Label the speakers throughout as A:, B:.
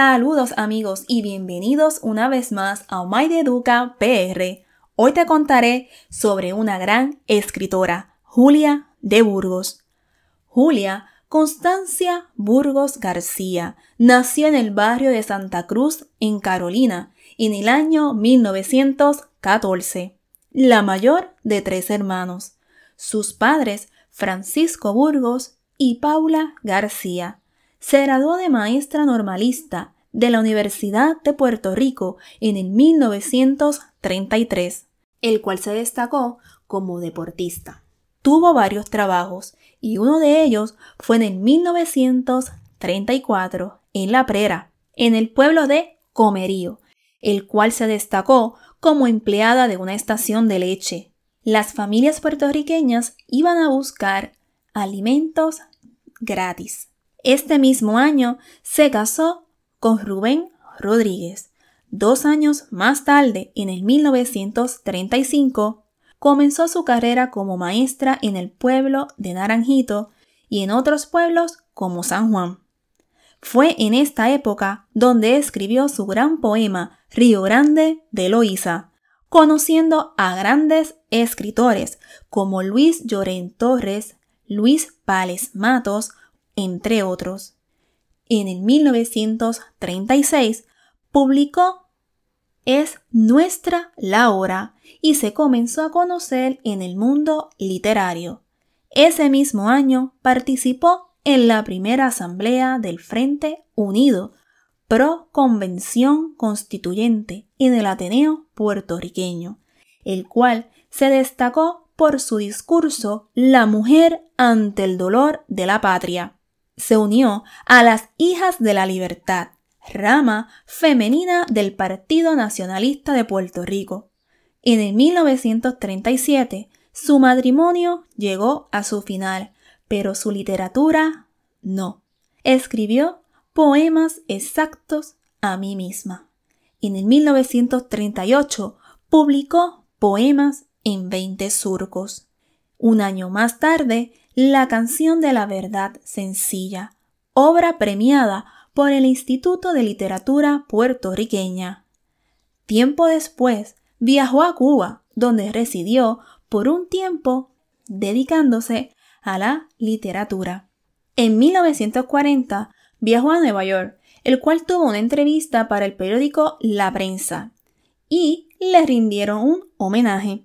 A: Saludos amigos y bienvenidos una vez más a My Educa PR. Hoy te contaré sobre una gran escritora, Julia de Burgos. Julia Constancia Burgos García nació en el barrio de Santa Cruz, en Carolina, en el año 1914, la mayor de tres hermanos. Sus padres, Francisco Burgos y Paula García se graduó de maestra normalista de la Universidad de Puerto Rico en el 1933, el cual se destacó como deportista. Tuvo varios trabajos y uno de ellos fue en el 1934 en La Prera, en el pueblo de Comerío, el cual se destacó como empleada de una estación de leche. Las familias puertorriqueñas iban a buscar alimentos gratis. Este mismo año se casó con Rubén Rodríguez. Dos años más tarde, en el 1935, comenzó su carrera como maestra en el pueblo de Naranjito y en otros pueblos como San Juan. Fue en esta época donde escribió su gran poema Río Grande de Loíza, conociendo a grandes escritores como Luis Llorén Torres, Luis Pales Matos, entre otros. En el 1936 publicó Es nuestra la hora y se comenzó a conocer en el mundo literario. Ese mismo año participó en la primera asamblea del Frente Unido pro convención constituyente en el Ateneo puertorriqueño, el cual se destacó por su discurso La mujer ante el dolor de la patria, se unió a las Hijas de la Libertad, rama femenina del Partido Nacionalista de Puerto Rico. Y en 1937 su matrimonio llegó a su final, pero su literatura no. Escribió poemas exactos a mí misma. en el 1938 publicó poemas en 20 surcos. Un año más tarde la canción de la verdad sencilla, obra premiada por el Instituto de Literatura puertorriqueña. Tiempo después, viajó a Cuba, donde residió por un tiempo dedicándose a la literatura. En 1940 viajó a Nueva York, el cual tuvo una entrevista para el periódico La Prensa, y le rindieron un homenaje.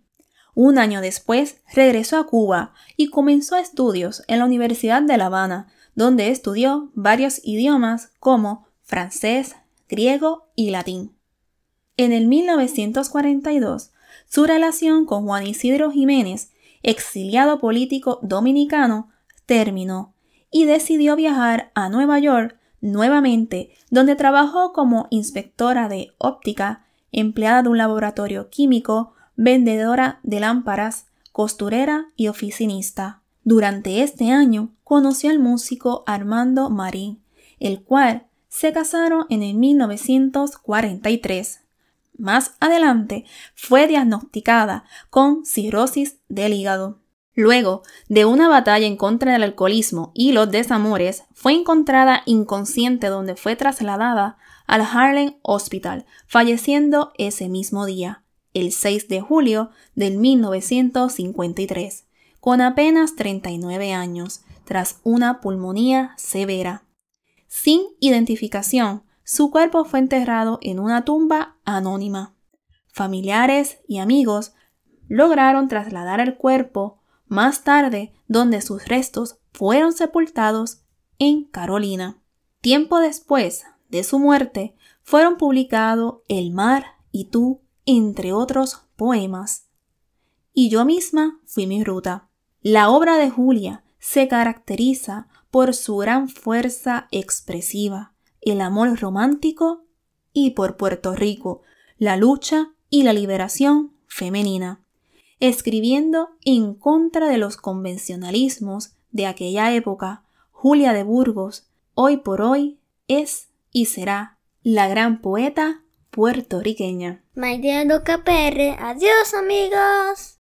A: Un año después, regresó a Cuba y comenzó estudios en la Universidad de La Habana, donde estudió varios idiomas como francés, griego y latín. En el 1942, su relación con Juan Isidro Jiménez, exiliado político dominicano, terminó y decidió viajar a Nueva York nuevamente, donde trabajó como inspectora de óptica, empleada de un laboratorio químico, vendedora de lámparas, costurera y oficinista. Durante este año conoció al músico Armando Marín, el cual se casaron en el 1943. Más adelante fue diagnosticada con cirrosis del hígado. Luego de una batalla en contra del alcoholismo y los desamores, fue encontrada inconsciente donde fue trasladada al Harlem Hospital, falleciendo ese mismo día el 6 de julio de 1953, con apenas 39 años, tras una pulmonía severa. Sin identificación, su cuerpo fue enterrado en una tumba anónima. Familiares y amigos lograron trasladar el cuerpo más tarde, donde sus restos fueron sepultados en Carolina. Tiempo después de su muerte, fueron publicados El mar y tú entre otros poemas. Y yo misma fui mi ruta. La obra de Julia se caracteriza por su gran fuerza expresiva, el amor romántico y por Puerto Rico, la lucha y la liberación femenina, escribiendo en contra de los convencionalismos de aquella época, Julia de Burgos, hoy por hoy, es y será la gran poeta puertorriqueña. My Adiós amigos.